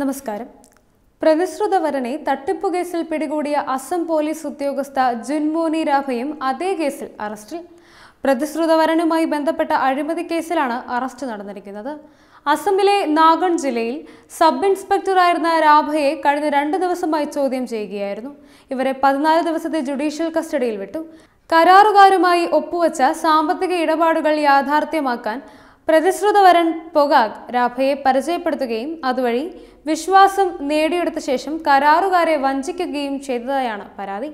നമസ്കാരം പ്രതിശ്രുത വരനെ തട്ടിപ്പു കേസിൽ പിടികൂടിയ അസം പോലീസ് ഉദ്യോഗസ്ഥ ജുൻമോനി രാഭയും അതേ കേസിൽ അറസ്റ്റിൽ പ്രതിശ്രുത വരനുമായി ബന്ധപ്പെട്ട അഴിമതി കേസിലാണ് അറസ്റ്റ് നടന്നിരിക്കുന്നത് അസമിലെ നാഗൺ ജില്ലയിൽ സബ് ഇൻസ്പെക്ടറായിരുന്ന രാഭയെ കഴിഞ്ഞ രണ്ട് ദിവസമായി ചോദ്യം ചെയ്യുകയായിരുന്നു ഇവരെ പതിനാല് ദിവസത്തെ ജുഡീഷ്യൽ കസ്റ്റഡിയിൽ വിട്ടു കരാറുകാരുമായി ഒപ്പുവച്ച സാമ്പത്തിക ഇടപാടുകൾ യാഥാർത്ഥ്യമാക്കാൻ പ്രതിശ്രുതവരൻ പൊഗാഗ് രാഭയെ പരിചയപ്പെടുത്തുകയും അതുവഴി വിശ്വാസം നേടിയെടുത്ത ശേഷം കരാറുകാരെ വഞ്ചിക്കുകയും ചെയ്തതായാണ് പരാതി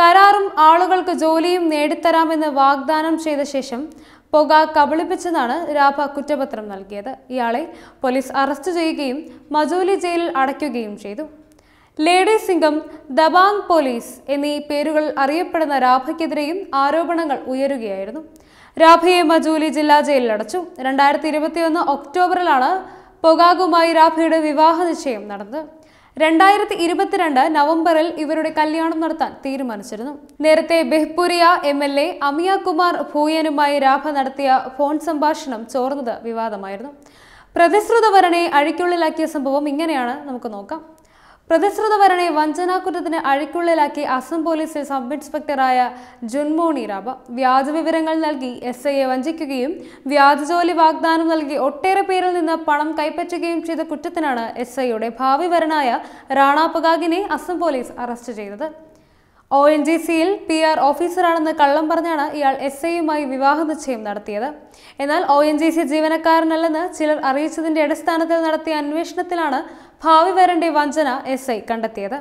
കരാറും ആളുകൾക്ക് ജോലിയും നേടിത്തരാമെന്ന് വാഗ്ദാനം ചെയ്ത ശേഷം പുക കബളിപ്പിച്ചതാണ് രാഭ കുറ്റപത്രം നൽകിയത് ഇയാളെ പോലീസ് അറസ്റ്റ് ചെയ്യുകയും മജൂലി ജയിലിൽ അടയ്ക്കുകയും ചെയ്തു ലേഡി സിംഗം ദബാങ് പോലീസ് എന്നീ പേരുകൾ അറിയപ്പെടുന്ന രാഭയ്ക്കെതിരെയും ആരോപണങ്ങൾ ഉയരുകയായിരുന്നു രാഫിയെ മജൂലി ജില്ലാ ജയിലിൽ അടച്ചു രണ്ടായിരത്തി ഇരുപത്തിയൊന്ന് ഒക്ടോബറിലാണ് പൊഗാഗുമായി രാഫിയുടെ വിവാഹ നിശ്ചയം നടന്നത് രണ്ടായിരത്തി ഇരുപത്തിരണ്ട് നവംബറിൽ ഇവരുടെ കല്യാണം നടത്താൻ തീരുമാനിച്ചിരുന്നു നേരത്തെ Behpuria M L A Amiya Kumar ഭൂയനുമായി രാഭ നടത്തിയ ഫോൺ സംഭാഷണം ചോർന്നത് വിവാദമായിരുന്നു പ്രതിശ്രുതവരനെ അഴിക്കുള്ളിലാക്കിയ സംഭവം ഇങ്ങനെയാണ് നമുക്ക് നോക്കാം പ്രതിശ്രുതവരനെ വഞ്ചനാകുറ്റത്തിന് അഴിക്കുള്ളിലാക്കി അസം പോലീസിൽ സബ് ഇൻസ്പെക്ടറായ ജുൻമോണി റാബ വ്യാജ വിവരങ്ങൾ നൽകി എസ് ഐയെ വഞ്ചിക്കുകയും വ്യാജ ജോലി വാഗ്ദാനം നൽകി ഒട്ടേറെ പേരിൽ നിന്ന് പണം കൈപ്പറ്റുകയും ചെയ്ത കുറ്റത്തിനാണ് എസ് ഐയുടെ ഭാവി വരനായ റാണ അസം പോലീസ് അറസ്റ്റ് ചെയ്തത് ഒ എൻ ജി സിയിൽ പി ആർ ഓഫീസറാണെന്ന് കള്ളം പറഞ്ഞാണ് ഇയാൾ എസ് ഐയുമായി വിവാഹ നിശ്ചയം നടത്തിയത് എന്നാൽ ഒ എൻ ജി സി ജീവനക്കാരനല്ലെന്ന് ചിലർ അറിയിച്ചതിന്റെ അടിസ്ഥാനത്തിൽ നടത്തിയ അന്വേഷണത്തിലാണ് ഭാവി വരണ്ടി വഞ്ചന എസ് ഐ കണ്ടെത്തിയത്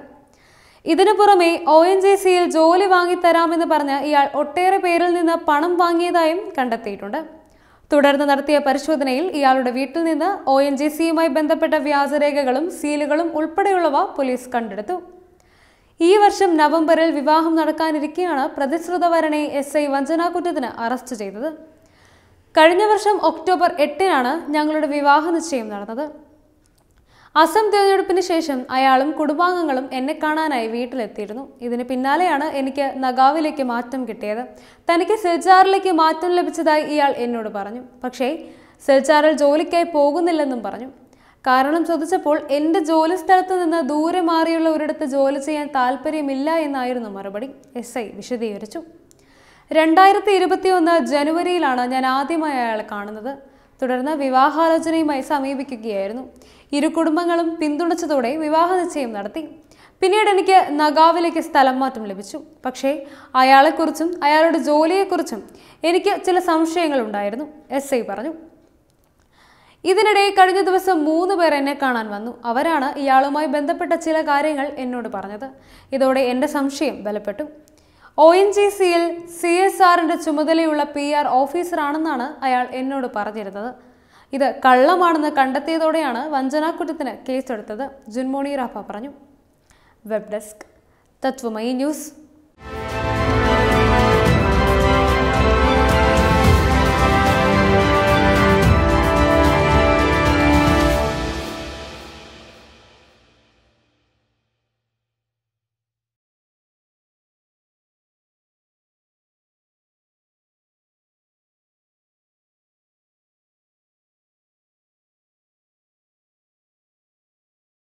ഇതിനു പുറമെ ഒ എൻ ജെ സിയിൽ ജോലി വാങ്ങിത്തരാമെന്ന് പറഞ്ഞ് ഇയാൾ ഒട്ടേറെ പേരിൽ നിന്ന് പണം വാങ്ങിയതായും കണ്ടെത്തിയിട്ടുണ്ട് തുടർന്ന് നടത്തിയ പരിശോധനയിൽ ഇയാളുടെ വീട്ടിൽ നിന്ന് ഒ എൻ ജെ സിയുമായി ബന്ധപ്പെട്ട വ്യാജരേഖകളും സീലുകളും ഉൾപ്പെടെയുള്ളവ പോലീസ് കണ്ടെടുത്തു ഈ വർഷം നവംബറിൽ വിവാഹം നടക്കാനിരിക്കെയാണ് പ്രതിശ്രുതവരനെ എസ് ഐ വഞ്ചനാകുറ്റത്തിന് അറസ്റ്റ് ചെയ്തത് കഴിഞ്ഞ വർഷം ഒക്ടോബർ എട്ടിനാണ് ഞങ്ങളുടെ വിവാഹ നിശ്ചയം നടന്നത് അസം തിരഞ്ഞെടുപ്പിന് ശേഷം അയാളും കുടുംബാംഗങ്ങളും എന്നെ കാണാനായി വീട്ടിലെത്തിയിരുന്നു ഇതിന് പിന്നാലെയാണ് എനിക്ക് നഗാവിലേക്ക് മാറ്റം കിട്ടിയത് തനിക്ക് സിൽചാറിലേക്ക് മാറ്റം ലഭിച്ചതായി ഇയാൾ എന്നോട് പറഞ്ഞു പക്ഷേ സിൽചാറിൽ ജോലിക്കായി പോകുന്നില്ലെന്നും പറഞ്ഞു കാരണം ചോദിച്ചപ്പോൾ എൻ്റെ ജോലി സ്ഥലത്ത് നിന്ന് ദൂരെ മാറിയുള്ള ഒരിടത്ത് ജോലി ചെയ്യാൻ താല്പര്യമില്ല എന്നായിരുന്നു മറുപടി എസ് ഐ വിശദീകരിച്ചു രണ്ടായിരത്തി ഒന്ന് ജനുവരിയിലാണ് ഞാൻ ആദ്യമായി അയാളെ കാണുന്നത് തുടർന്ന് വിവാഹാലോചനയുമായി സമീപിക്കുകയായിരുന്നു ഇരു കുടുംബങ്ങളും പിന്തുണച്ചതോടെ വിവാഹ നിശ്ചയം നടത്തി പിന്നീട് എനിക്ക് നഗാവിലേക്ക് സ്ഥലം മാറ്റം ലഭിച്ചു പക്ഷേ അയാളെക്കുറിച്ചും അയാളുടെ ജോലിയെക്കുറിച്ചും എനിക്ക് ചില സംശയങ്ങളുണ്ടായിരുന്നു എസ് ഐ പറഞ്ഞു ഇതിനിടെ കഴിഞ്ഞ ദിവസം മൂന്ന് പേർ എന്നെ കാണാൻ വന്നു അവരാണ് ഇയാളുമായി ബന്ധപ്പെട്ട ചില കാര്യങ്ങൾ എന്നോട് പറഞ്ഞത് ഇതോടെ എൻ്റെ സംശയം ബലപ്പെട്ടു ഒ എൻ ജി സിയിൽ സി എസ് ആറിൻ്റെ ചുമതലയുള്ള പി ആർ ഓഫീസറാണെന്നാണ് അയാൾ എന്നോട് പറഞ്ഞിരുന്നത് ഇത് കള്ളമാണെന്ന് കണ്ടെത്തിയതോടെയാണ് വഞ്ചനാക്കുറ്റത്തിന് കേസെടുത്തത് ജുൻമോണി റാഫ പറഞ്ഞു വെബ് ഡെസ്ക് തത്വമയി ന്യൂസ്